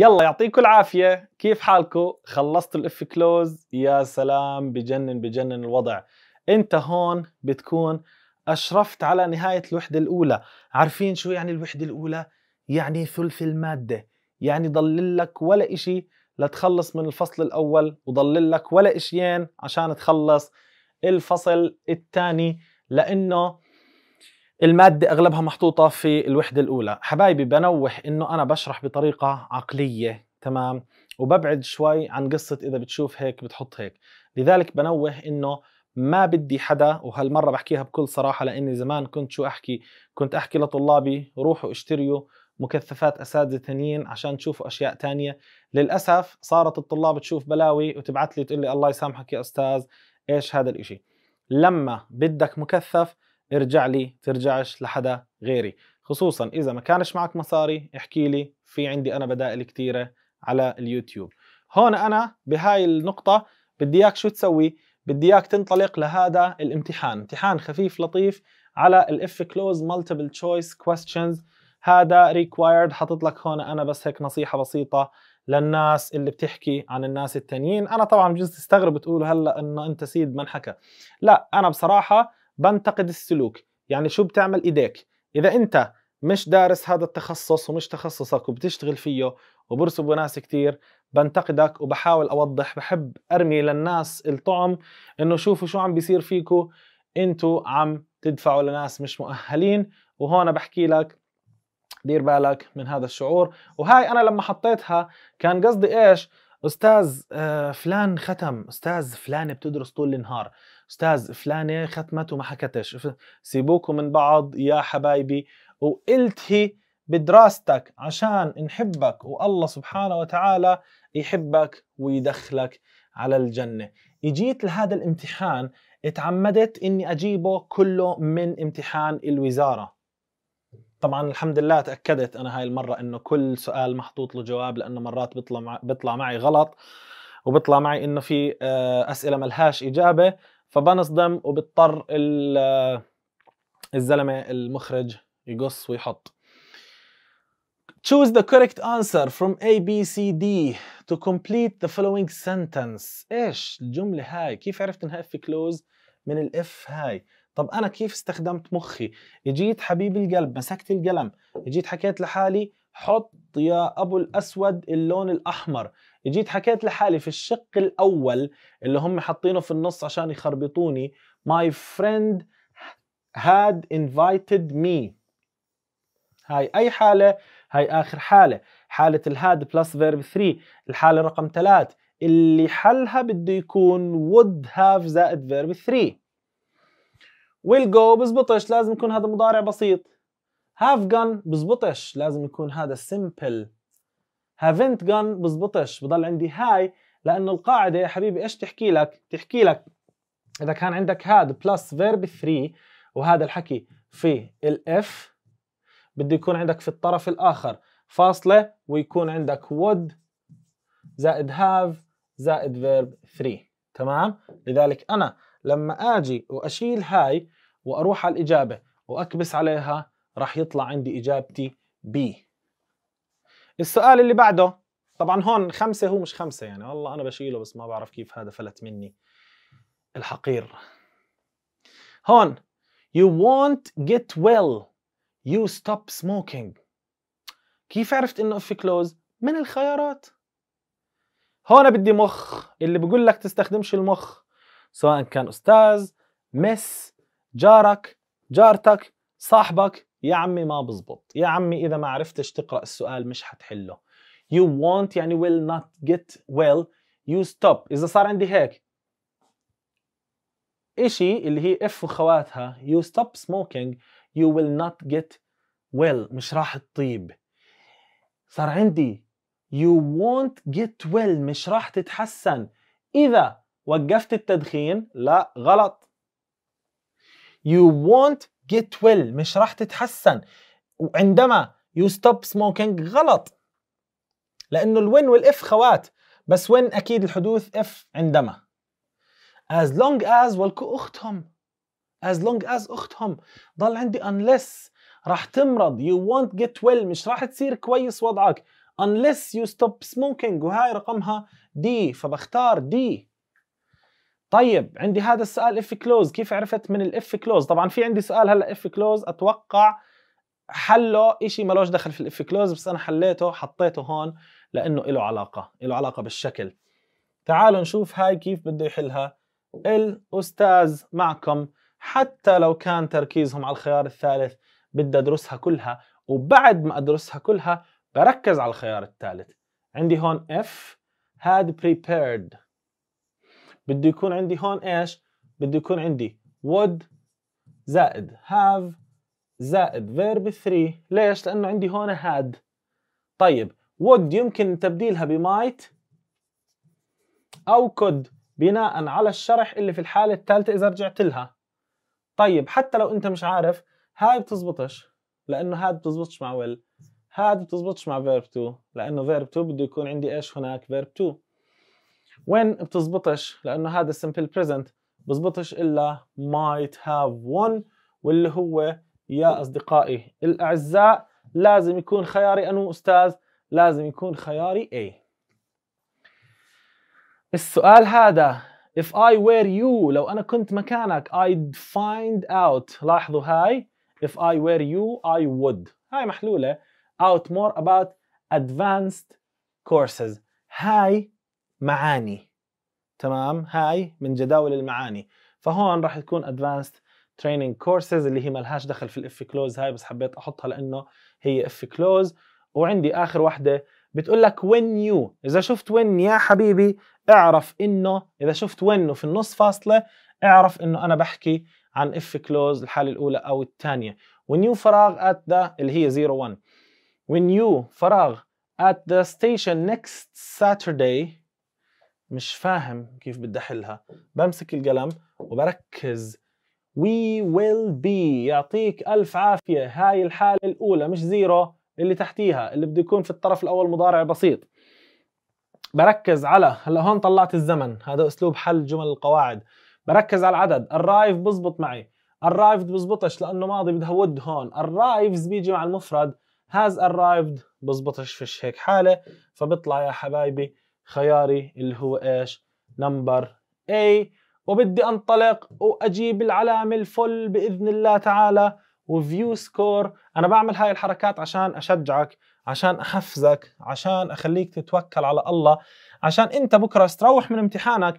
يلا يعطيكم العافيه كيف حالكم خلصت الاف كلوز يا سلام بجنن بجنن الوضع انت هون بتكون اشرفت على نهايه الوحده الاولى عارفين شو يعني الوحده الاولى يعني ثلث الماده يعني ضل لك ولا إشي لتخلص من الفصل الاول وضل لك ولا إشيين عشان تخلص الفصل الثاني لانه المادة أغلبها محطوطة في الوحدة الأولى حبايبي بنوح إنه أنا بشرح بطريقة عقلية تمام وببعد شوي عن قصة إذا بتشوف هيك بتحط هيك لذلك بنوه إنه ما بدي حدا وهالمرة بحكيها بكل صراحة لأني زمان كنت شو أحكي كنت أحكي لطلابي روحوا اشتريوا مكثفات أساتذة ثانيين عشان تشوفوا أشياء تانية للأسف صارت الطلاب تشوف بلاوي وتبعت لي تقول لي الله يسامحك يا أستاذ إيش هذا الإشي لما بدك مكثف ارجع لي ترجعش لحدا غيري خصوصا اذا ما كانش معك مصاري احكي لي في عندي انا بدائل كثيره على اليوتيوب هون انا بهاي النقطه بدي اياك شو تسوي بدي اياك تنطلق لهذا الامتحان امتحان خفيف لطيف على الاف كلوز مالتيبل تشويس كويستشنز هذا ريكوايرد حاطط لك هون انا بس هيك نصيحه بسيطه للناس اللي بتحكي عن الناس التانيين انا طبعا بجوز تستغرب تقول هلا انه انت سيد من حكى لا انا بصراحه بنتقد السلوك يعني شو بتعمل ايديك اذا انت مش دارس هذا التخصص ومش تخصصك وبتشتغل فيه وبرسب ناس كتير بنتقدك وبحاول اوضح بحب ارمي للناس الطعم انه شوفوا شو عم بيصير فيكو انتو عم تدفعوا لناس مش مؤهلين وهون بحكي لك دير بالك من هذا الشعور وهاي انا لما حطيتها كان قصدي ايش استاذ آه، فلان ختم استاذ فلان بتدرس طول النهار استاذ فلانه ختمت وما حكتش سيبوكم من بعض يا حبايبي وإلتهي بدراستك عشان نحبك والله سبحانه وتعالى يحبك ويدخلك على الجنة اجيت لهذا الامتحان اتعمدت اني اجيبه كله من امتحان الوزارة طبعا الحمد لله تاكدت انا هاي المره انه كل سؤال محطوط له جواب لانه مرات بيطلع بيطلع معي غلط وبيطلع معي انه في آه، اسئله ملهاش اجابه فبنصدم وبضطر الزلمه المخرج يقص ويحط Choose the correct answer from A, B, C, D to complete the following sentence. ايش الجملة هاي؟ كيف عرفت انها اف كلوز من الاف هاي؟ طب انا كيف استخدمت مخي؟ اجيت حبيب القلب مسكت القلم، اجيت حكيت لحالي حط يا ابو الاسود اللون الاحمر، جيت حكيت لحالي في الشق الاول اللي هم حاطينه في النص عشان يخربطوني my friend had invited me هاي اي حاله هاي اخر حاله حاله الهاد بلس فيرب 3 الحاله رقم 3 اللي حلها بده يكون would have زائد فيرب 3 will go بزبطش لازم يكون هذا مضارع بسيط have gone بزبطش لازم يكون هذا simple هافنت جون بزبطش بضل عندي هاي لانه القاعده يا حبيبي ايش تحكي لك تحكي لك اذا كان عندك هاد بلس فيرب 3 وهذا الحكي في الاف بده يكون عندك في الطرف الاخر فاصله ويكون عندك would زائد have زائد verb 3 تمام لذلك انا لما اجي واشيل هاي واروح على الاجابه واكبس عليها راح يطلع عندي اجابتي بي السؤال اللي بعده طبعا هون خمسة هو مش خمسة يعني والله أنا بشيله بس ما بعرف كيف هذا فلت مني الحقير هون you won't get well you stop smoking كيف عرفت إنه في كلوز من الخيارات هون بدي مخ اللي بقول لك تستخدمش المخ سواء كان أستاذ مس جارك جارتك صاحبك يا عمي ما بزبط يا عمي إذا ما عرفتش تقرأ السؤال مش حتحله you won't يعني will not get well you stop إذا صار عندي هيك إشي اللي هي إف وخواتها you stop smoking you will not get well مش راح تطيب صار عندي you won't get well مش راح تتحسن إذا وقفت التدخين لا غلط you won't get well مش راح تتحسن وعندما you stop smoking غلط لانه الوين والاف خوات بس وين اكيد الحدوث اف عندما as long as والكو اختهم as long as اختهم ضل عندي unless راح تمرض you won't get well مش راح تصير كويس وضعك unless you stop smoking وهاي رقمها دي فبختار دي طيب عندي هذا السؤال اف كلوز كيف عرفت من الاف كلوز طبعا في عندي سؤال هلا اف كلوز اتوقع حله شيء ملوش دخل في الاف كلوز بس انا حليته حطيته هون لانه له علاقه له علاقه بالشكل تعالوا نشوف هاي كيف بده يحلها الاستاذ معكم حتى لو كان تركيزهم على الخيار الثالث بدي ادرسها كلها وبعد ما ادرسها كلها بركز على الخيار الثالث عندي هون اف had prepared بده يكون عندي هون ايش بده يكون عندي would زائد have زائد verb 3 ليش لانه عندي هون had طيب would يمكن تبديلها ب might او could بناء على الشرح اللي في الحاله الثالثه اذا رجعت لها طيب حتى لو انت مش عارف هاي بتزبطش لانه هاد بتزبطش مع will هاد بتزبطش مع verb 2 لانه verb 2 بده يكون عندي ايش هناك verb 2 وين بتزبطش لانه هذا السمبل present بزبطش الا might have one واللي هو يا اصدقائي الاعزاء لازم يكون خياري انا استاذ لازم يكون خياري A السؤال هذا if I were you لو انا كنت مكانك I'd find out لاحظوا هاي if I were you I would هاي محلولة out more about advanced courses هاي معاني تمام هاي من جداول المعاني فهون راح تكون ادفانسد تريننج كورسز اللي هي لهاش دخل في الاف كلوز هاي بس حبيت احطها لانه هي اف كلوز وعندي اخر وحده بتقول لك وين يو اذا شفت وين يا حبيبي اعرف انه اذا شفت وين وفي النص فاصله اعرف انه انا بحكي عن اف كلوز الحاله الاولى او الثانيه يو فراغ ات ذا اللي هي 0 1 when you فراغ at the station next Saturday مش فاهم كيف بدي احلها بمسك القلم وبركز وي ويل بي يعطيك الف عافيه هاي الحاله الاولى مش زيرو اللي تحتيها اللي بده يكون في الطرف الاول مضارع بسيط بركز على هلا هون طلعت الزمن هذا اسلوب حل جمل القواعد بركز على العدد الرايف بزبط معي arrived بزبطش لانه ماضي بدها ود هون arrives بيجي مع المفرد has arrived بزبطش فيش هيك حاله فبطلع يا حبايبي خياري اللي هو ايش نمبر A وبدي انطلق واجيب العلامه الفل باذن الله تعالى وفيو سكور انا بعمل هاي الحركات عشان اشجعك عشان احفزك عشان اخليك تتوكل على الله عشان انت بكره تروح من امتحانك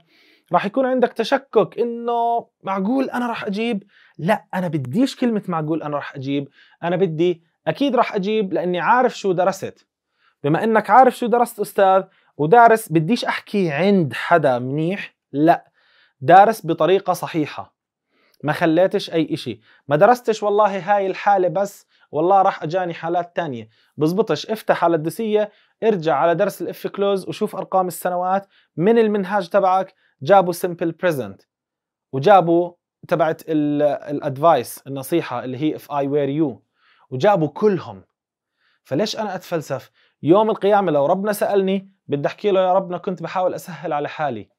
راح يكون عندك تشكك انه معقول انا راح اجيب لا انا بديش كلمه معقول انا راح اجيب انا بدي اكيد راح اجيب لاني عارف شو درست بما انك عارف شو درست استاذ ودارس بديش احكي عند حدا منيح لا دارس بطريقة صحيحة ما خليتش اي اشي ما درستش والله هاي الحالة بس والله راح اجاني حالات تانية بزبطش افتح على الدسية ارجع على درس الاف كلوز وشوف ارقام السنوات من المنهاج تبعك جابوا سمبل بريزنت وجابوا تبعت الادفايس النصيحة اللي هي if I were you وجابوا كلهم فليش انا اتفلسف يوم القيامة لو ربنا سألني بدي أحكي له يا ربنا كنت بحاول أسهل على حالي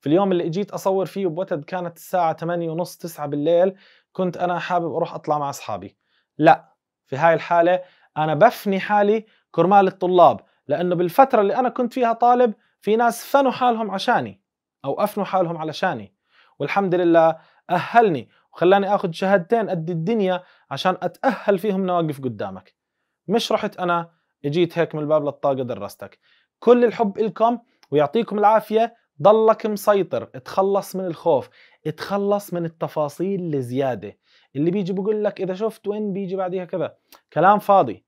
في اليوم اللي اجيت اصور فيه بوتد كانت الساعة 8 ونص 9 بالليل كنت انا حابب اروح اطلع مع اصحابي لا في هاي الحالة انا بفني حالي كرمال الطلاب لانه بالفترة اللي انا كنت فيها طالب في ناس فنوا حالهم عشاني او افنوا حالهم علشاني والحمد لله اهلني وخلاني اخذ شهادتين قد الدنيا عشان اتاهل فيهم نواقف قدامك مش رحت انا اجيت هيك من الباب للطاقه درستك كل الحب إلكم ويعطيكم العافيه ضلك مسيطر اتخلص من الخوف اتخلص من التفاصيل الزياده اللي بيجي بقول لك اذا شفت وين بيجي بعديها كذا كلام فاضي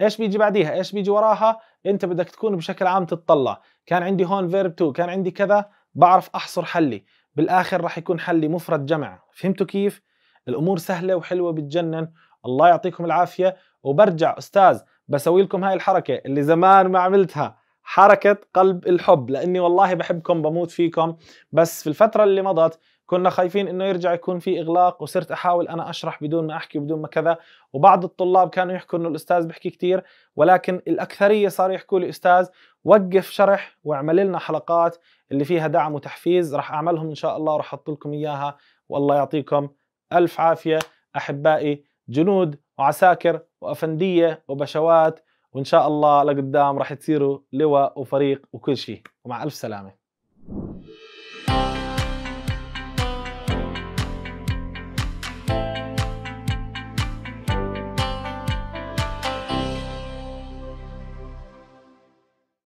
ايش بيجي بعديها ايش بيجي وراها انت بدك تكون بشكل عام تتطلع كان عندي هون فيرب تو كان عندي كذا بعرف احصر حلي بالاخر راح يكون حلي مفرد جمع فهمتوا كيف الامور سهله وحلوه بتجنن الله يعطيكم العافيه وبرجع استاذ بسوي لكم هاي الحركة اللي زمان ما عملتها حركة قلب الحب لأني والله بحبكم بموت فيكم بس في الفترة اللي مضت كنا خايفين انه يرجع يكون في اغلاق وصرت احاول انا اشرح بدون ما احكي بدون ما كذا وبعض الطلاب كانوا يحكوا انه الاستاذ بيحكي كثير ولكن الاكثريه صاروا يحكوا لي استاذ وقف شرح واعمل لنا حلقات اللي فيها دعم وتحفيز راح اعملهم ان شاء الله وراح احط لكم اياها والله يعطيكم الف عافيه احبائي جنود وعساكر وأفندية وبشوات وإن شاء الله لقدام رح تصيروا لواء وفريق وكل شيء ومع ألف سلامة